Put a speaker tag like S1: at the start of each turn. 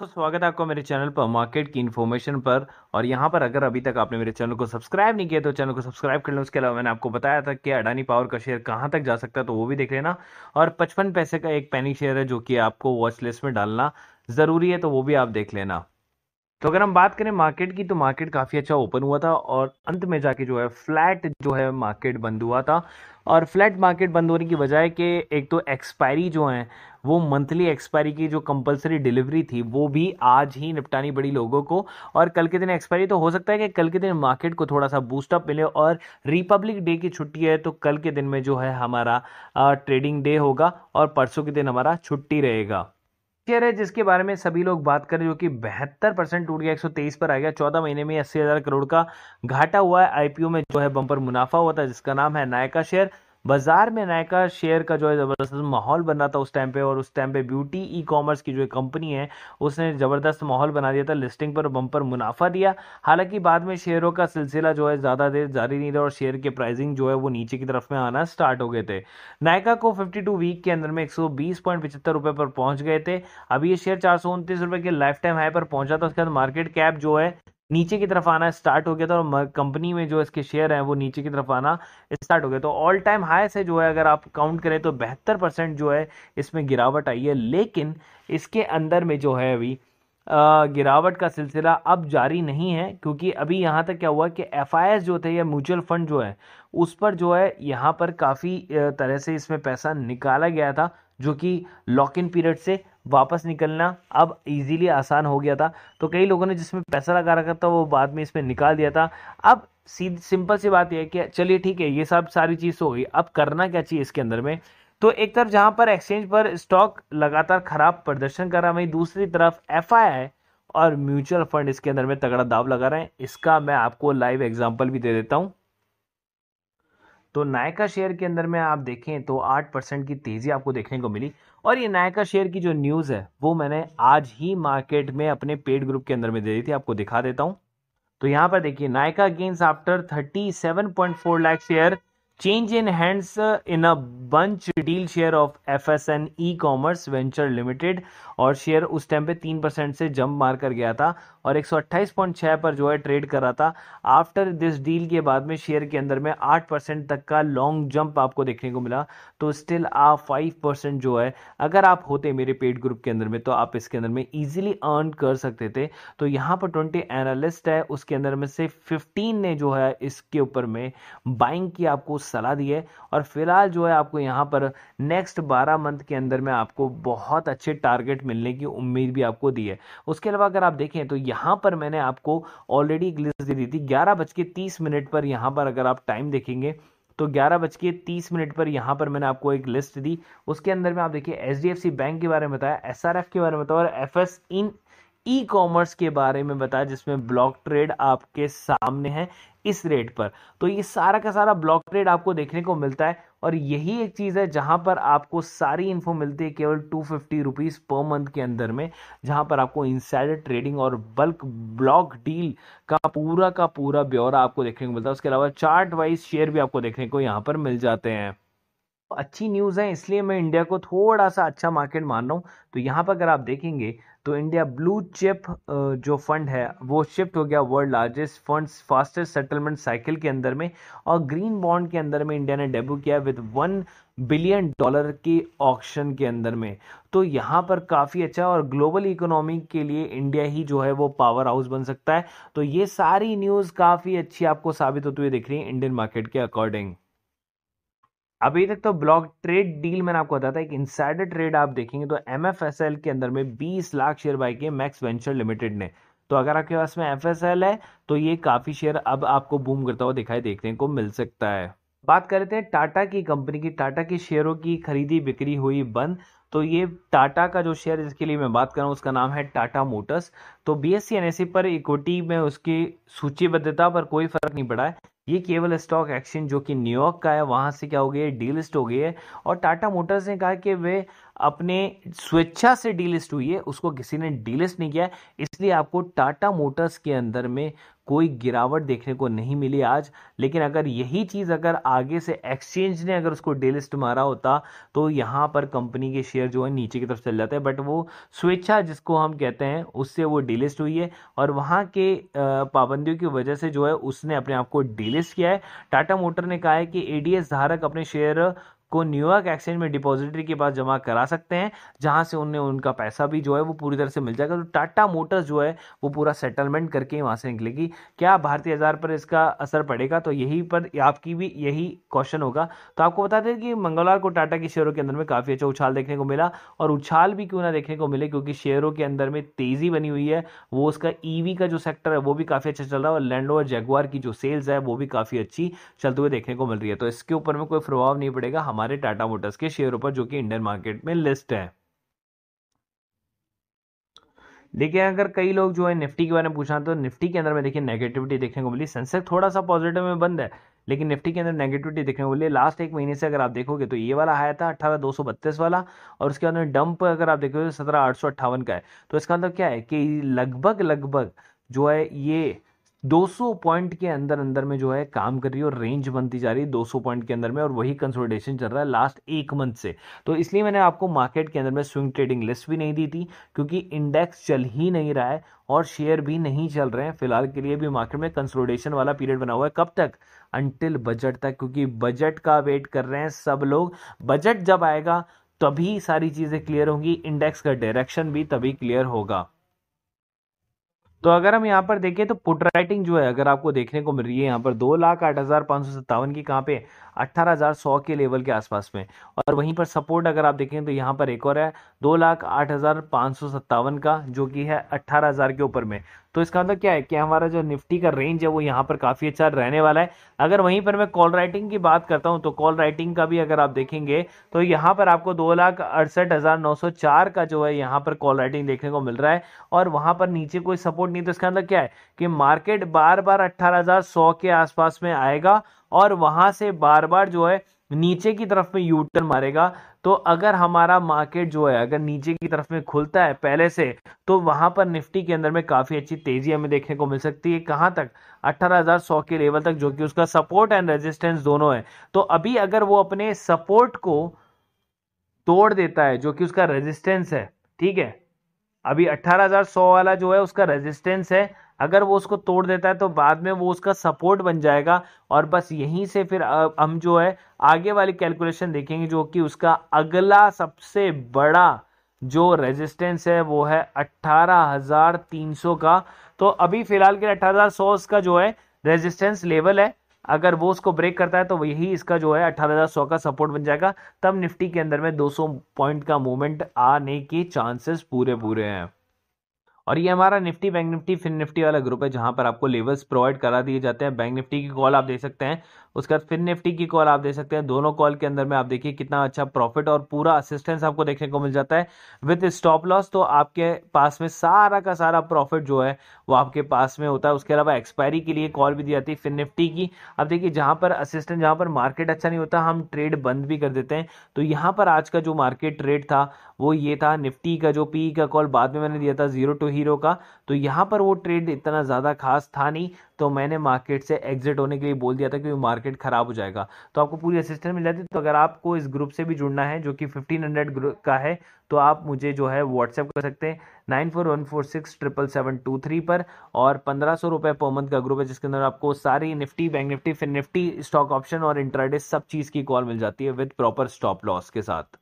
S1: तो स्वागत है आपका मेरे चैनल पर मार्केट की इन्फॉर्मेशन पर और यहाँ पर अगर अभी तक आपने मेरे चैनल को सब्सक्राइब नहीं किया तो चैनल को सब्सक्राइब कर लें उसके अलावा मैंने आपको बताया था कि अडानी पावर का शेयर कहाँ तक जा सकता है तो वो भी देख लेना और पचपन पैसे का एक पैनिक शेयर है जो कि आपको वॉच लिस्ट में डालना ज़रूरी है तो वो भी आप देख लेना तो अगर हम बात करें मार्केट की तो मार्केट काफ़ी अच्छा ओपन हुआ था और अंत में जाके जो है फ्लैट जो है मार्केट बंद हुआ था और फ्लैट मार्केट बंद होने की वजह कि एक तो एक्सपायरी जो है वो मंथली एक्सपायरी की जो कंपलसरी डिलीवरी थी वो भी आज ही निपटानी पड़ी लोगों को और कल के दिन एक्सपायरी तो हो सकता है कि कल के दिन मार्केट को थोड़ा सा बूस्टअप मिले और रिपब्लिक डे की छुट्टी है तो कल के दिन में जो है हमारा ट्रेडिंग डे होगा और परसों के दिन हमारा छुट्टी रहेगा शेयर है जिसके बारे में सभी लोग बात करें जो कि बहत्तर परसेंट टूट गया एक पर आ गया चौदह महीने में अस्सी हज़ार करोड़ का घाटा हुआ है आईपीओ में जो है बम्पर मुनाफा हुआ था जिसका नाम है नायका शेयर बाजार में नायका शेयर का जो है ज़बरदस्त माहौल बना था उस टाइम पे और उस टाइम पे ब्यूटी ई कॉमर्स की जो कंपनी है उसने ज़बरदस्त माहौल बना दिया था लिस्टिंग पर बम्पर मुनाफा दिया हालांकि बाद में शेयरों का सिलसिला जो है ज़्यादा देर जारी नहीं रहा और शेयर के प्राइसिंग जो है वो नीचे की तरफ में आना स्टार्ट हो गए थे नायका को फिफ्टी वीक के अंदर में एक सौ पर पहुंच गए थे अभी ये शेयर चार के लाइफ टाइम हाई पर पहुंचा था उसके बाद मार्केट कैप जो है नीचे की तरफ आना स्टार्ट हो गया था और कंपनी में जो इसके शेयर हैं वो नीचे की तरफ आना स्टार्ट हो गया तो ऑल टाइम हाई से जो है अगर आप काउंट करें तो बहत्तर परसेंट जो है इसमें गिरावट आई है लेकिन इसके अंदर में जो है अभी गिरावट का सिलसिला अब जारी नहीं है क्योंकि अभी यहाँ तक क्या हुआ कि एफ जो थे या म्यूचुअल फंड जो है उस पर जो है यहाँ पर काफ़ी तरह से इसमें पैसा निकाला गया था जो कि लॉक इन पीरियड से वापस निकलना अब इजीली आसान हो गया था तो कई लोगों ने जिसमें पैसा लगा रखा था वो बाद में इसमें निकाल दिया था अब सीध सिंपल सी बात यह है कि चलिए ठीक है ये सब सारी चीज़ हो गई अब करना क्या चाहिए इसके अंदर में तो एक तरफ जहां पर एक्सचेंज पर स्टॉक लगातार खराब प्रदर्शन कर रहा है वहीं दूसरी तरफ एफ और म्यूचुअल फंड इसके अंदर में तगड़ा दाव लगा रहे हैं इसका मैं आपको लाइव एग्जाम्पल भी दे देता हूँ तो नायका शेयर के अंदर में आप देखें तो आठ परसेंट की तेज़ी आपको देखने को मिली और ये नायका शेयर की जो न्यूज़ है वो मैंने आज ही मार्केट में अपने पेड ग्रुप के अंदर में दे दी थी आपको दिखा देता हूँ तो यहाँ पर देखिए Nykaa gains after thirty seven point four lakh share change in hands in a bunch deal share of F S N E commerce venture limited और शेयर उस टाइम पे तीन परसेंट से जंप मार कर गया था और एक सौ पॉइंट 128.6 पर जो है ट्रेड कर रहा था आफ्टर दिस डील के बाद में शेयर के अंदर में आठ परसेंट तक का लॉन्ग जंप आपको देखने को मिला तो स्टिल आप फाइव परसेंट जो है अगर आप होते मेरे पेड ग्रुप के अंदर में तो आप इसके अंदर में ईजिली अर्न कर सकते थे तो यहाँ पर ट्वेंटी एनालिस्ट है उसके अंदर में से फिफ्टीन ने जो है इसके ऊपर में बाइंग की आपको सलाह दी है और फिलहाल जो है आपको यहाँ पर नेक्स्ट 12 मंथ के अंदर में आपको बहुत अच्छे टारगेट मिलने की उम्मीद भी आपको दी है उसके अलावा अगर आप देखें तो यहाँ पर मैंने आपको ऑलरेडी एक लिस्ट दे दी थी ग्यारह बज के मिनट पर यहाँ पर अगर आप टाइम देखेंगे तो ग्यारह बज के मिनट पर यहाँ पर मैंने आपको एक लिस्ट दी उसके अंदर में आप देखिए एच बैंक के बारे में बताया एस के बारे में बताया और एफ इन ई कॉमर्स के बारे में बताया जिसमें ब्लॉक ट्रेड आपके सामने है इस रेट पर तो ये सारा का सारा ब्लॉक ट्रेड आपको देखने को मिलता है और यही एक चीज़ है जहां पर आपको सारी इन्फो मिलती है केवल two fifty rupees per month के अंदर में जहां पर आपको इंसाइडर ट्रेडिंग और बल्क ब्लॉक डील का पूरा का पूरा ब्यौरा आपको देखने को मिलता है उसके अलावा चार्ट वाइज शेयर भी आपको देखने को यहां पर मिल जाते हैं तो अच्छी न्यूज़ है इसलिए मैं इंडिया को थोड़ा सा अच्छा मार्केट मान रहा हूँ तो यहाँ पर अगर आप देखेंगे तो इंडिया ब्लू चिप जो फंड है वो शिफ्ट हो गया world largest funds fastest settlement cycle के अंदर में और ग्रीन बॉन्ड के अंदर में इंडिया ने डेब्यू किया विद वन बिलियन डॉलर के ऑक्शन के अंदर में तो यहाँ पर काफ़ी अच्छा और ग्लोबल इकोनॉमी के लिए इंडिया ही जो है वो पावर हाउस बन सकता है तो ये सारी न्यूज़ काफ़ी अच्छी आपको साबित होती हुई दिख रही है इंडियन मार्केट के अकॉर्डिंग अभी तक तो ब्लॉक ट्रेड डील मैंने आपको बताया था एक इनसाइडर ट्रेड आप देखेंगे तो एम के अंदर में 20 लाख शेयर बाय किए मैक्स वेंचर लिमिटेड ने तो अगर आपके पास में एफ है तो ये काफ़ी शेयर अब आपको बूम करता हुआ दिखाई देखने को मिल सकता है बात कर करते हैं टाटा की कंपनी की टाटा के शेयरों की खरीदी बिक्री हुई बंद तो ये टाटा का जो शेयर जिसके लिए मैं बात कर रहा हूँ उसका नाम है टाटा मोटर्स तो बी एस e पर इक्विटी में उसकी सूचीबद्धता पर कोई फर्क नहीं पड़ा है ये केवल स्टॉक एक्सचेंज जो कि न्यूयॉर्क का है वहां से क्या हो गई है डीलिस्ट हो गई है और टाटा मोटर्स ने कहा कि वे अपने स्वेच्छा से डीलिस्ट हुई है उसको किसी ने डीलिस्ट नहीं किया इसलिए आपको टाटा मोटर्स के अंदर में कोई गिरावट देखने को नहीं मिली आज लेकिन अगर यही चीज़ अगर आगे से एक्सचेंज ने अगर उसको डेलिस्ट मारा होता तो यहाँ पर कंपनी के शेयर जो है नीचे की तरफ चल जाते हैं बट वो स्वेच्छा जिसको हम कहते हैं उससे वो डेलिस्ट हुई है और वहाँ के पाबंदियों की वजह से जो है उसने अपने आप को डेलिस्ट किया है टाटा मोटर ने कहा है कि ए धारक अपने शेयर को न्यूयॉर्क एक्सचेंज में डिपॉजिटरी के पास जमा करा सकते हैं जहां से उन्हें उनका पैसा भी जो है वो पूरी तरह से मिल जाएगा तो टाटा मोटर्स जो है वो पूरा सेटलमेंट करके वहां से निकलेगी क्या भारतीय बाजार पर इसका असर पड़ेगा तो यही पर आपकी भी यही क्वेश्चन होगा तो आपको बता दें कि मंगलवार को टाटा के शेयरों के अंदर में काफ़ी अच्छा उछाल देखने को मिला और उछाल भी क्यों ना देखने को मिले क्योंकि शेयरों के अंदर में तेज़ी बनी हुई है वो उसका ईवी e का जो सेक्टर है वो भी काफ़ी अच्छा चल रहा है और लैंड और जगवार की जो सेल्स है वो भी काफ़ी अच्छी चलते हुए देखने को मिल रही है तो इसके ऊपर में कोई प्रभाव नहीं पड़ेगा हमारे हमारे टाटा मोटर्स के शेयरों पर जो कि इंडियन मार्केट में लिस्ट है देखिए अगर कई लोग जो है निफ्टी के बारे में पूछा तो निफ्टी के अंदर में देखिए नेगेटिविटी देखने को मिली सेंसेक्स थोड़ा सा पॉजिटिव में बंद है लेकिन निफ्टी के अंदर नेगेटिविटी देखने को मिली लास्ट एक महीने से अगर आप देखोगे तो ये वाला आया था अठारह दो सौ बत्तीस वाला और उसके अंदर डंप अगर आप देखोगे तो सत्रह आठ सौ अट्ठावन का है तो इसका अंदर मतलब क्या है कि लगभग लगभग जो है ये 200 पॉइंट के अंदर अंदर में जो है काम कर रही है और रेंज बनती जा रही है दो पॉइंट के अंदर में और वही कंसोलिडेशन चल रहा है लास्ट एक मंथ से तो इसलिए मैंने आपको मार्केट के अंदर में स्विंग ट्रेडिंग लिस्ट भी नहीं दी थी क्योंकि इंडेक्स चल ही नहीं रहा है और शेयर भी नहीं चल रहे हैं फिलहाल के लिए भी मार्केट में कंसोलिडेशन वाला पीरियड बना हुआ है कब तक अनटिल बजट तक क्योंकि बजट का वेट कर रहे हैं सब लोग बजट जब आएगा तभी सारी चीज़ें क्लियर होंगी इंडेक्स का डायरेक्शन भी तभी क्लियर होगा तो अगर हम यहाँ पर देखें तो पुट राइटिंग जो है अगर आपको देखने को मिल रही है यहाँ पर दो लाख आठ हज़ार पाँच सौ सत्तावन की कहाँ पे 18,100 के लेवल के आसपास में और वहीं पर सपोर्ट अगर आप देखें तो यहाँ पर एक और है दो लाख आठ हज़ार पाँच सौ सत्तावन का जो कि है अट्ठारह हज़ार के ऊपर में तो इसका मतलब क्या है कि हमारा जो निफ्टी का रेंज है वो यहाँ पर काफ़ी अच्छा रहने वाला है अगर वहीं पर मैं कॉल राइटिंग की बात करता हूँ तो कॉल राइटिंग का भी अगर आप देखेंगे तो यहाँ पर आपको दो लाख अड़सठ हज़ार नौ सौ चार का जो है यहाँ पर कॉल राइटिंग देखने को मिल रहा है और वहाँ पर नीचे कोई सपोर्ट नहीं तो इसका मतलब क्या है कि मार्केट बार बार अट्ठारह हज़ार सौ के आसपास में आएगा और वहां से बार बार जो है नीचे की तरफ में यू टर्न मारेगा तो अगर हमारा मार्केट जो है अगर नीचे की तरफ में खुलता है पहले से तो वहां पर निफ्टी के अंदर में काफी अच्छी तेजी हमें देखने को मिल सकती है कहां तक 18,100 के लेवल तक जो कि उसका सपोर्ट एंड रेजिस्टेंस दोनों है तो अभी अगर वो अपने सपोर्ट को तोड़ देता है जो कि उसका रेजिस्टेंस है ठीक है अभी अट्ठारह वाला जो है उसका रेजिस्टेंस है अगर वो उसको तोड़ देता है तो बाद में वो उसका सपोर्ट बन जाएगा और बस यहीं से फिर हम जो है आगे वाली कैलकुलेशन देखेंगे जो कि उसका अगला सबसे बड़ा जो रेजिस्टेंस है वो है 18,300 का तो अभी फिलहाल के अट्ठारह का जो है रेजिस्टेंस लेवल है अगर वो उसको ब्रेक करता है तो यही इसका जो है 18,100 का सपोर्ट बन जाएगा तब निफ्टी के अंदर में 200 पॉइंट का मूवमेंट आने के चांसेस पूरे पूरे हैं और ये हमारा Nifty Bank Nifty Fin Nifty वाला ग्रुप है जहाँ पर आपको लेवल्स प्रोवाइड करा दिए जाते हैं बैंक निफ्टी की कॉल आप दे सकते हैं उसके बाद फिन निफ्टी की कॉल आप दे सकते हैं दोनों कॉल के अंदर में आप देखिए कितना अच्छा प्रॉफिट और पूरा असिस्टेंस आपको देखने को मिल जाता है विथ स्टॉप लॉस तो आपके पास में सारा का सारा प्रॉफिट जो है वो आपके पास में होता है उसके अलावा एक्सपायरी के लिए कॉल भी दी जाती है फिन निफ्टी की अब देखिए जहाँ पर असिस्टेंट जहाँ पर मार्केट अच्छा नहीं होता हम ट्रेड बंद भी कर देते हैं तो यहाँ पर आज का जो मार्केट ट्रेड था वो ये था निफ्टी का जो पी का कॉल बाद में मैंने दिया था जीरो टू हीरो का तो यहाँ पर वो ट्रेड इतना ज़्यादा खास था नहीं तो मैंने मार्केट से एग्जिट होने के लिए बोल दिया था क्योंकि मार्केट ख़राब हो जाएगा तो आपको पूरी असिस्टेंट मिल जाती तो अगर आपको इस ग्रुप से भी जुड़ना है जो कि फिफ्टीन हंड्रेड ग्रुप का है तो आप मुझे जो है व्हाट्सएप कर सकते हैं nine four one four six triple seven two three पर और पंद्रह सौ रुपये पर मंथ का ग्रुप है जिसके अंदर आपको सारी Nifty Bank Nifty fin Nifty stock option और इंटरडे सब चीज़ की कॉल मिल जाती है विद प्रॉपर स्टॉप लॉस के साथ